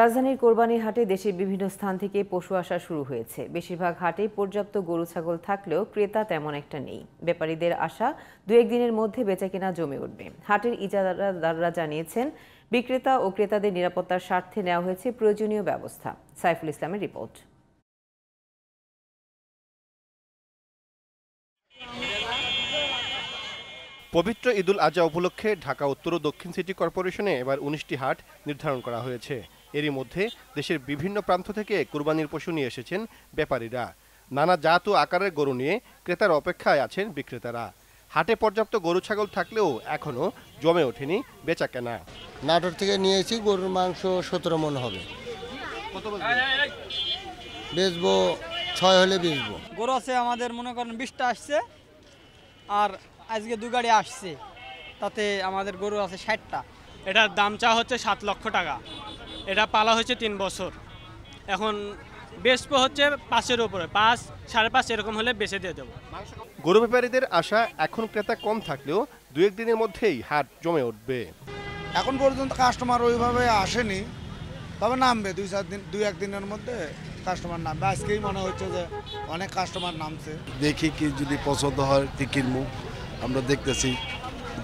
রাজধানীর কোরবানি হাটে দেশের বিভিন্ন স্থান থেকে পশু আসা শুরু হয়েছে বেশিরভাগ হাটে পর্যাপ্ত গরু ছাগল থাকলেও ক্রেতা তেমন একটা নেই ব্যাপারীদের আশা দু একদিনের মধ্যে বেচাকেনা জমে উঠবে হাটের ইজাদাররা জানিয়েছেন বিক্রেতা ও ক্রেতাদের নিরাপত্তার স্বার্থে নেওয়া হয়েছে প্রয়োজনীয় ব্যবস্থা সাইফুল ইসলামের রিপোর্ট পবিত্র ঈদুল আজহা উপলক্ষে ঢাকা উত্তর ও দক্ষিণ সিটি কর্পোরেশনে এবার উনিশটি হাট নির্ধারণ করা হয়েছে এরই মধ্যে দেশের বিভিন্ন প্রান্ত থেকে কুরবানির পশু নিয়ে এসেছেন ব্যাপারীরা নানা জাত ও আকারের গরু নিয়ে ক্রেতার অপেক্ষায় আছেন বিক্রেতারা হাটে পর্যাপ্ত গরু ছাগল থাকলেও এখনও জমে ওঠেনি বেচা কেনা নাটোর থেকে নিয়েছি গরুর মাংস সতেরো মন হবে বেচবো ছয় হলে বেচবো গরু আছে আমাদের মনে করেন বিশটা আসছে আর আজকে দু গাড়ি আসছে তাতে আমাদের গরু আছে ষাটটা এটার দাম চা হচ্ছে সাত লক্ষ টাকা এটা পালা হয়েছে তিন বছর এখন বেশ হচ্ছে পাঁচের উপরে পাঁচ সাড়ে পাঁচ এরকম হলে বেছে দিয়ে দেবো গরু ব্যাপারীদের আশা এখন ক্রেতা কম থাকলেও দু দিনের মধ্যেই হাট জমে উঠবে এখন পর্যন্ত কাস্টমার ওইভাবে আসেনি তবে নামবে দুই চার দিন দুই একদিনের মধ্যে কাস্টমার নামবে আজকেই মনে হচ্ছে যে অনেক কাস্টমার নামছে দেখি কি যদি পছন্দ হয় টিকির মুখ আমরা দেখতেছি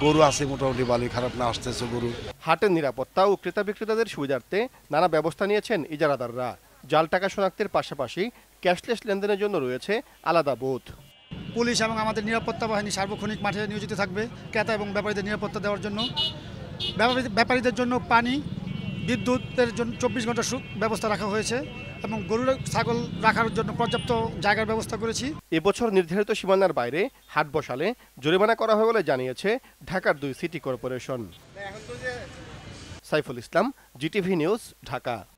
গরু আছে মোটামুটি বালি খারাপ না আসতেছে গরু হাটের নিরাপত্তা ও ক্রেতা বিক্রেতাদের সুবিধার্থে নানা ব্যবস্থা নিয়েছেন ইজারাদাররা জাল টাকা শনাক্তের পাশাপাশি ক্যাশলেস লেনদেনের জন্য রয়েছে আলাদা বোধ পুলিশ এবং আমাদের নিরাপত্তা বাহিনী সার্বক্ষণিক মাঠে নিয়োজিত থাকবে ক্রেতা এবং ব্যাপারীদের নিরাপত্তা দেওয়ার জন্য ব্যাপারীদের জন্য পানি বিদ্যুতের জন্য চব্বিশ ঘন্টা ব্যবস্থা রাখা হয়েছে এবং গরু ছাগল রাখার জন্য পর্যাপ্ত জায়গার ব্যবস্থা করেছি এবছর নির্ধারিত সীমানার বাইরে হাট বসালে জরিমানা করা হবে বলে জানিয়েছে ঢাকার দুই city corporation Saiful Islam GTV news Dhaka